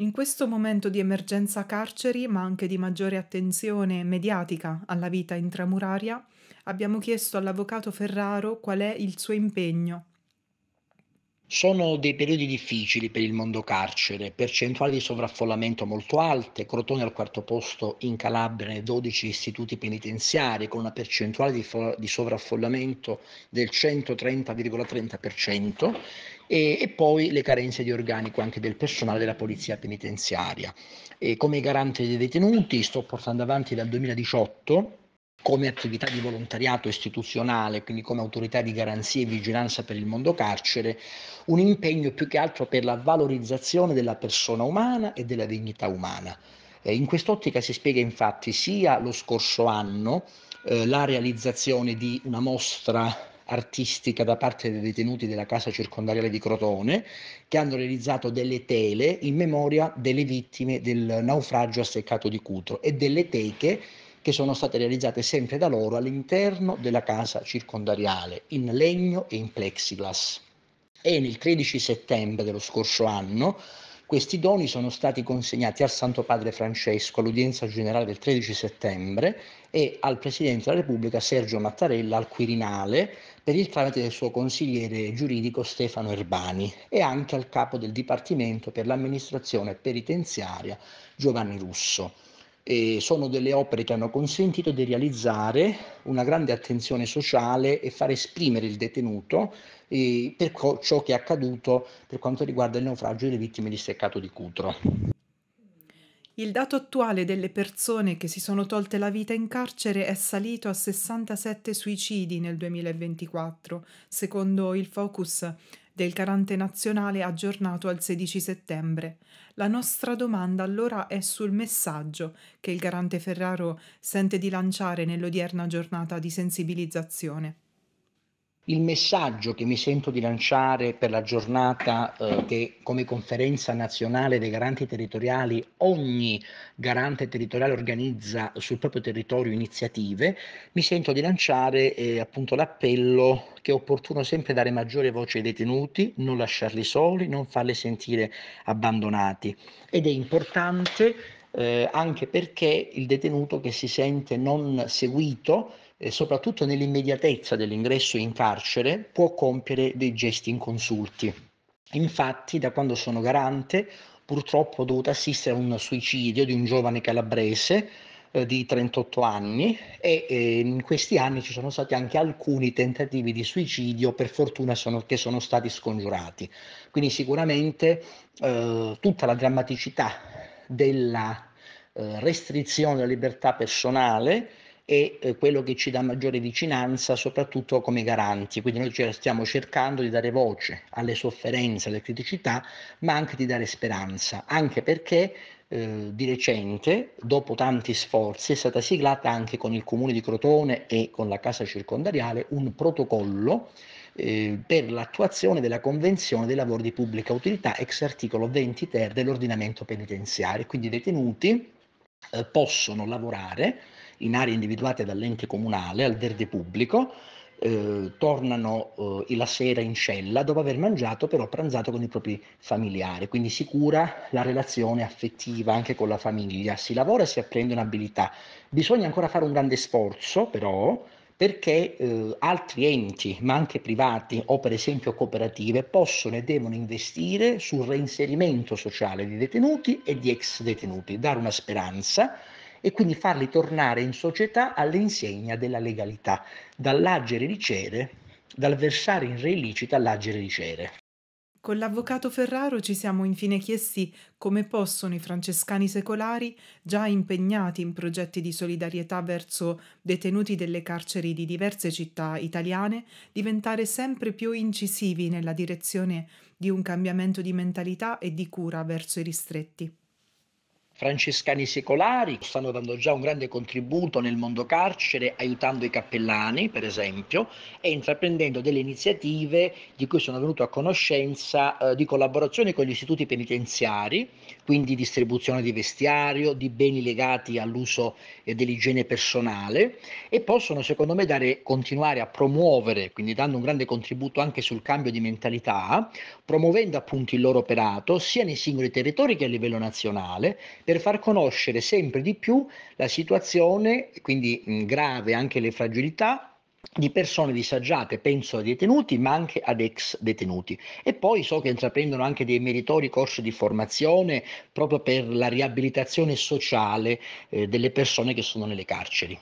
In questo momento di emergenza carceri, ma anche di maggiore attenzione mediatica alla vita intramuraria, abbiamo chiesto all'avvocato Ferraro qual è il suo impegno sono dei periodi difficili per il mondo carcere, percentuali di sovraffollamento molto alte, Crotone al quarto posto in Calabria nei 12 istituti penitenziari con una percentuale di, di sovraffollamento del 130,30% e, e, poi le carenze di organico anche del personale della polizia penitenziaria. E come garante dei detenuti sto portando avanti dal 2018 come attività di volontariato istituzionale, quindi come autorità di garanzia e vigilanza per il mondo carcere, un impegno più che altro per la valorizzazione della persona umana e della dignità umana. Eh, in quest'ottica si spiega infatti sia lo scorso anno eh, la realizzazione di una mostra artistica da parte dei detenuti della casa circondariale di Crotone che hanno realizzato delle tele in memoria delle vittime del naufragio a Seccato di Cutro e delle teche che sono state realizzate sempre da loro all'interno della casa circondariale, in legno e in plexiglass. E nel 13 settembre dello scorso anno questi doni sono stati consegnati al Santo Padre Francesco all'udienza generale del 13 settembre e al Presidente della Repubblica Sergio Mattarella al Quirinale per il tramite del suo consigliere giuridico Stefano Erbani e anche al capo del Dipartimento per l'amministrazione penitenziaria Giovanni Russo. E sono delle opere che hanno consentito di realizzare una grande attenzione sociale e far esprimere il detenuto eh, per co- ciò che è accaduto per quanto riguarda il naufragio e le vittime di seccato di Cutro. Il dato attuale delle persone che si sono tolte la vita in carcere è salito a 67 suicidi nel 2024, secondo il Focus del Garante nazionale aggiornato al 16 settembre. La nostra domanda allora è sul messaggio che il Garante Ferraro sente di lanciare nell'odierna giornata di sensibilizzazione. Il messaggio che mi sento di lanciare per la giornata eh, che come conferenza nazionale dei garanti territoriali ogni garante territoriale organizza sul proprio territorio iniziative, mi sento di lanciare eh, appunto l'appello che è opportuno sempre dare maggiore voce ai detenuti, non lasciarli soli, non farli sentire abbandonati ed è importante eh, anche perché il detenuto che si sente non seguito eh, soprattutto nell'immediatezza dell'ingresso in carcere, può compiere dei gesti inconsulti. Infatti, da quando sono garante, purtroppo ho dovuto assistere a un suicidio di un giovane calabrese eh, di 38 anni e eh, in questi anni ci sono stati anche alcuni tentativi di suicidio per fortuna sono, che sono stati scongiurati quindi sicuramente eh, tutta la drammaticità della eh, restrizione della libertà personale è eh, quello che ci dà maggiore vicinanza, soprattutto come garanti. Quindi noi stiamo cercando di dare voce alle sofferenze, alle criticità, ma anche di dare speranza, anche perché eh, di recente, dopo tanti sforzi, è stata siglata anche con il Comune di Crotone e con la Casa Circondariale un protocollo eh, per l'attuazione della Convenzione dei lavori di pubblica utilità ex articolo 20 ter dell'ordinamento penitenziario. Quindi i detenuti eh, possono lavorare in aree individuate dall'ente comunale al verde pubblico, eh, tornano eh, la sera in cella dopo aver mangiato però pranzato con i propri familiari, quindi si cura la relazione affettiva anche con la famiglia, si lavora e si apprende un'abilità. Bisogna ancora fare un grande sforzo però perché eh, altri enti, ma anche privati o per esempio cooperative, possono e devono investire sul reinserimento sociale di detenuti e di ex detenuti, dare una speranza e quindi farli tornare in società all'insegna della legalità, dall'agere di ricere, dal versare in re illicita all'agere di ricere. Con l'avvocato Ferraro ci siamo infine chiesti come possono i francescani secolari, già impegnati in progetti di solidarietà verso detenuti delle carceri di diverse città italiane, diventare sempre più incisivi nella direzione di un cambiamento di mentalità e di cura verso i ristretti francescani secolari stanno dando già un grande contributo nel mondo carcere, aiutando i cappellani, per esempio, e intraprendendo delle iniziative di cui sono venuto a conoscenza eh, di collaborazione con gli istituti penitenziari, quindi distribuzione di vestiario, di beni legati all'uso eh, dell'igiene personale e possono secondo me dare, continuare a promuovere, quindi dando un grande contributo anche sul cambio di mentalità, promuovendo appunto il loro operato sia nei singoli territori che a livello nazionale, per far conoscere sempre di più la situazione, quindi grave anche le fragilità di persone disagiate, penso a detenuti ma anche ad ex detenuti. E poi so che intraprendono anche dei meritori corsi di formazione proprio per la riabilitazione sociale eh, delle persone che sono nelle carceri.